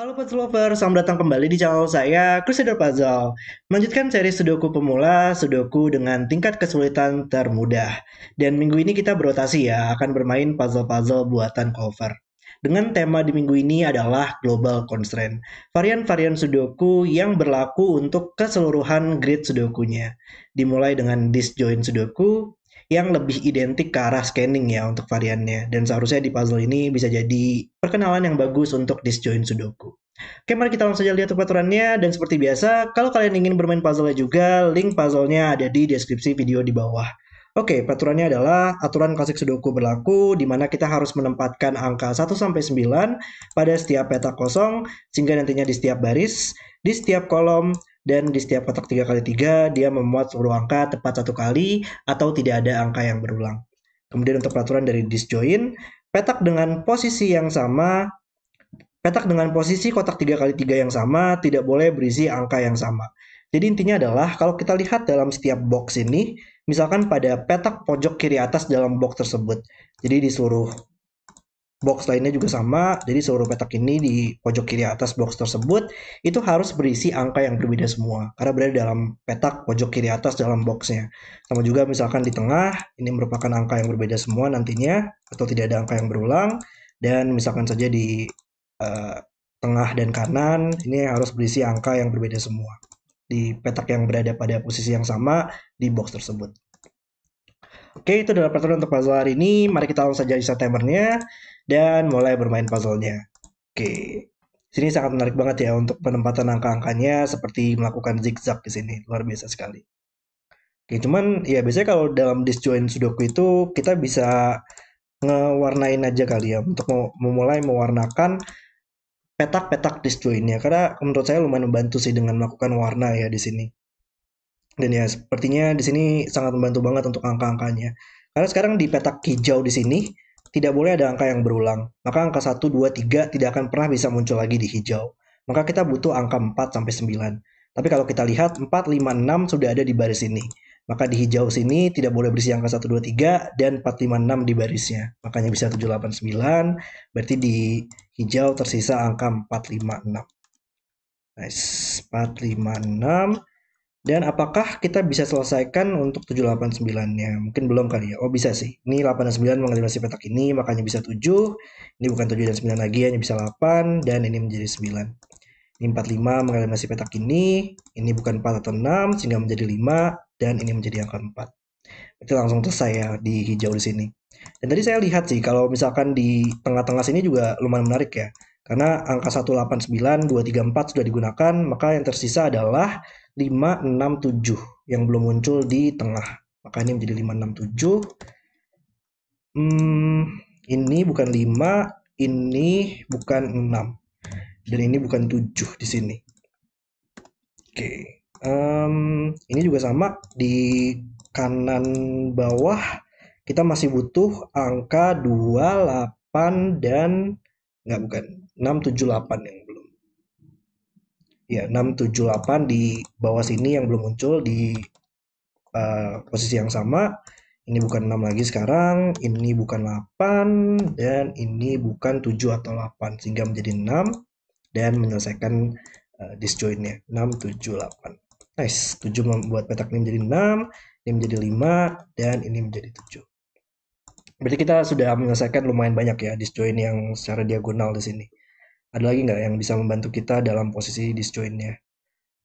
Halo Puzzle Lover, selamat datang kembali di channel saya, Crusader Puzzle. Melanjutkan seri Sudoku Pemula, Sudoku dengan tingkat kesulitan termudah. Dan minggu ini kita berotasi ya, akan bermain puzzle-puzzle buatan cover. Dengan tema di minggu ini adalah Global Constraint, varian-varian Sudoku yang berlaku untuk keseluruhan grid Sudokunya. Dimulai dengan disjoint Sudoku, yang lebih identik ke arah scanning ya untuk variannya. Dan seharusnya di puzzle ini bisa jadi perkenalan yang bagus untuk disjoint Sudoku. Oke, mari kita langsung saja lihat peraturannya. Dan seperti biasa, kalau kalian ingin bermain puzzle juga, link puzzle-nya ada di deskripsi video di bawah. Oke, peraturannya adalah aturan klasik Sudoku berlaku di mana kita harus menempatkan angka 1 sampai 9 pada setiap peta kosong sehingga nantinya di setiap baris, di setiap kolom, dan di setiap kotak 3 kali 3 dia memuat seluruh angka tepat satu kali atau tidak ada angka yang berulang. Kemudian untuk peraturan dari disjoin, petak dengan posisi yang sama petak dengan posisi kotak 3 kali 3 yang sama tidak boleh berisi angka yang sama. Jadi intinya adalah kalau kita lihat dalam setiap box ini, misalkan pada petak pojok kiri atas dalam box tersebut. Jadi di seluruh box lainnya juga sama. Jadi seluruh petak ini di pojok kiri atas box tersebut itu harus berisi angka yang berbeda semua karena berada dalam petak pojok kiri atas dalam boxnya. Sama juga misalkan di tengah ini merupakan angka yang berbeda semua nantinya atau tidak ada angka yang berulang dan misalkan saja di uh, tengah dan kanan ini harus berisi angka yang berbeda semua di petak yang berada pada posisi yang sama di box tersebut. Oke, itu adalah peraturan untuk puzzle hari ini. Mari kita langsung saja bisa timernya dan mulai bermain puzzle-nya. Oke. Sini sangat menarik banget ya untuk penempatan angka-angkanya seperti melakukan zigzag di sini. Luar biasa sekali. Oke, cuman ya biasanya kalau dalam disjoin sudoku itu kita bisa ngewarnain aja kali ya untuk memulai mewarnakan petak-petak disjoinnya karena menurut saya lumayan membantu sih dengan melakukan warna ya di sini. Dan ya sepertinya di sini sangat membantu banget untuk angka-angkanya. Karena sekarang di petak hijau di sini tidak boleh ada angka yang berulang. Maka angka 1, 2, 3 tidak akan pernah bisa muncul lagi di hijau. Maka kita butuh angka 4 sampai 9. Tapi kalau kita lihat 4, 5, 6 sudah ada di baris ini. Maka di hijau sini tidak boleh berisi angka 1, 2, 3 dan 4, 5, 6 di barisnya. Makanya bisa 7, 8, 9. Berarti di hijau tersisa angka 4, 5, 6. Nice. 4, 5, 6. Dan apakah kita bisa selesaikan untuk 789-nya? Mungkin belum kali ya. Oh bisa sih. Ini 8 dan 9 petak ini, makanya bisa 7. Ini bukan 7 dan 9 lagi, hanya bisa 8. Dan ini menjadi 9. Ini 45 mengenerasi petak ini. Ini bukan 4 atau 6, sehingga menjadi 5. Dan ini menjadi angka 4. Berarti langsung selesai ya di hijau di sini. Dan tadi saya lihat sih, kalau misalkan di tengah-tengah sini juga lumayan menarik ya. Karena angka 189, 234 sudah digunakan, maka yang tersisa adalah 567 yang belum muncul di tengah. Maka ini menjadi 567. Hmm, ini bukan 5, ini bukan 6. Dan ini bukan 7 di sini. Oke. Okay. Um, ini juga sama di kanan bawah kita masih butuh angka 28 dan nggak bukan 678 yang belum. Ya, 678 di bawah sini yang belum muncul di uh, posisi yang sama. Ini bukan 6 lagi sekarang, ini bukan 8 dan ini bukan 7 atau 8 sehingga menjadi 6 dan menyelesaikan uh, eh, disjointnya 678. Nice, 7 membuat petak ini menjadi 6, ini menjadi 5 dan ini menjadi 7. Berarti kita sudah menyelesaikan lumayan banyak ya disjoin yang secara diagonal di sini ada lagi nggak yang bisa membantu kita dalam posisi disjoinnya?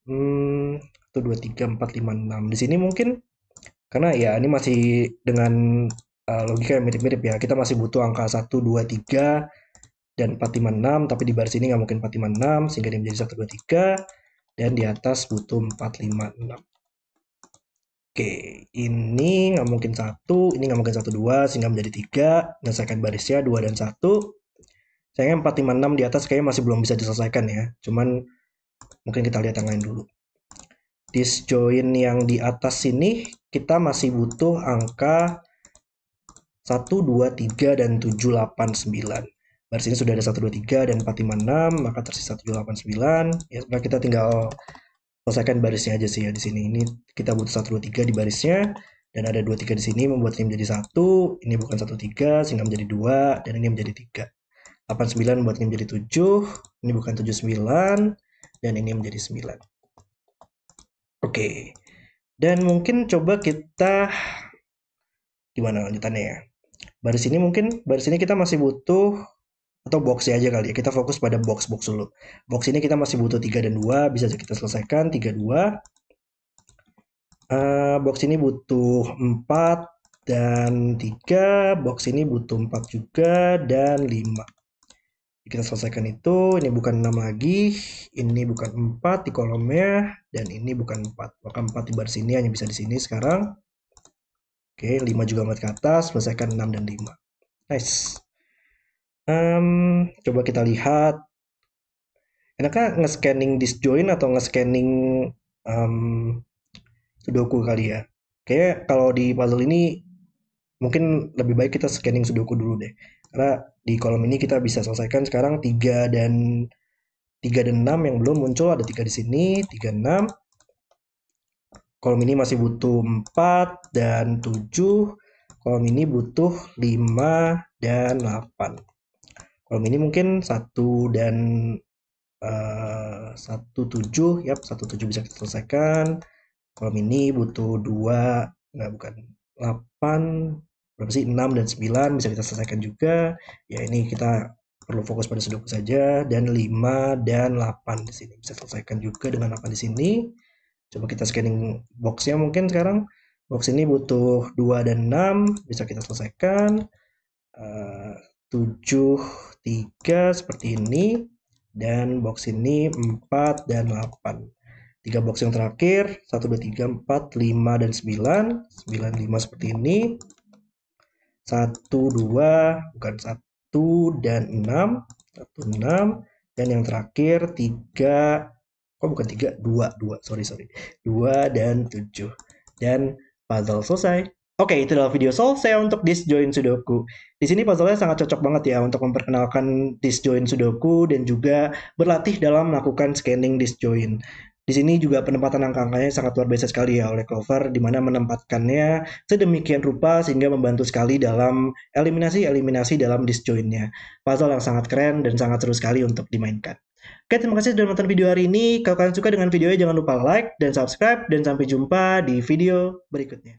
Hmm, 1, dua tiga empat lima enam Di sini mungkin, karena ya ini masih dengan uh, logika yang mirip-mirip ya. Kita masih butuh angka satu dua tiga dan empat lima enam Tapi di baris ini nggak mungkin empat lima enam sehingga dia menjadi 1, 2, 3. Dan di atas butuh empat lima enam Oke, ini nggak mungkin satu, ini nggak mungkin satu dua, sehingga menjadi tiga. akan barisnya dua dan satu. Sayangnya 456 di atas kayaknya masih belum bisa diselesaikan ya. Cuman mungkin kita lihat yang lain dulu. Disjoin yang di atas sini kita masih butuh angka 1, 2, 3, dan 7, 8, 9. Dari sini sudah ada 1, 2, 3, dan 4, 5, 6, maka tersisa 7, 8, 9. Ya, maka kita tinggal selesaikan barisnya aja sih ya di sini. Ini kita butuh 1, 2, 3 di barisnya, dan ada 2, 3 di sini membuat ini menjadi 1, ini bukan 1, 3, sehingga menjadi 2, dan ini menjadi 3. 89 buat ini menjadi 7, ini bukan 79, dan ini menjadi 9. Oke, dan mungkin coba kita, gimana lanjutannya ya? Baris ini mungkin, baris ini kita masih butuh, atau box ya aja kali ya, kita fokus pada box-box dulu. Box ini kita masih butuh 3 dan 2, bisa kita selesaikan, 3, 2. Uh, box ini butuh 4, dan 3, box ini butuh 4 juga, dan 5 kita selesaikan itu ini bukan 6 lagi ini bukan 4 di kolomnya dan ini bukan 4 maka 4 di bar sini hanya bisa di sini sekarang oke 5 juga amat ke atas selesaikan 6 dan 5 nice um, coba kita lihat enaknya nge-scanning disjoin atau nge-scanning um, sudoku kali ya kayaknya kalau di puzzle ini mungkin lebih baik kita scanning sudoku dulu deh karena di kolom ini kita bisa selesaikan sekarang 3 dan 3 dan 6 yang belum muncul ada 3 di sini 3 6 kolom ini masih butuh 4 dan 7 kolom ini butuh 5 dan 8 kolom ini mungkin 1 dan uh, 17 ya tujuh bisa kita selesaikan kolom ini butuh 2 nggak bukan 8 berapa sih 6 dan 9 bisa kita selesaikan juga ya ini kita perlu fokus pada sudoku saja dan 5 dan 8 di sini bisa selesaikan juga dengan 8 di sini coba kita scanning boxnya mungkin sekarang box ini butuh 2 dan 6 bisa kita selesaikan uh, 7 3 seperti ini dan box ini 4 dan 8 3 box yang terakhir 1 2 3 4 5 dan 9 9 5 seperti ini satu dua bukan satu dan enam satu enam dan yang terakhir tiga oh bukan tiga dua dua sorry sorry dua dan tujuh dan puzzle selesai Oke, okay, itu adalah video solve saya untuk disjoin sudoku. Di sini puzzle-nya sangat cocok banget ya untuk memperkenalkan disjoin sudoku dan juga berlatih dalam melakukan scanning disjoin. Di sini juga penempatan angka-angkanya sangat luar biasa sekali ya oleh Clover, di mana menempatkannya sedemikian rupa sehingga membantu sekali dalam eliminasi-eliminasi dalam disjoinnya. Puzzle yang sangat keren dan sangat seru sekali untuk dimainkan. Oke, terima kasih sudah menonton video hari ini. Kalau kalian suka dengan videonya, jangan lupa like dan subscribe. Dan sampai jumpa di video berikutnya.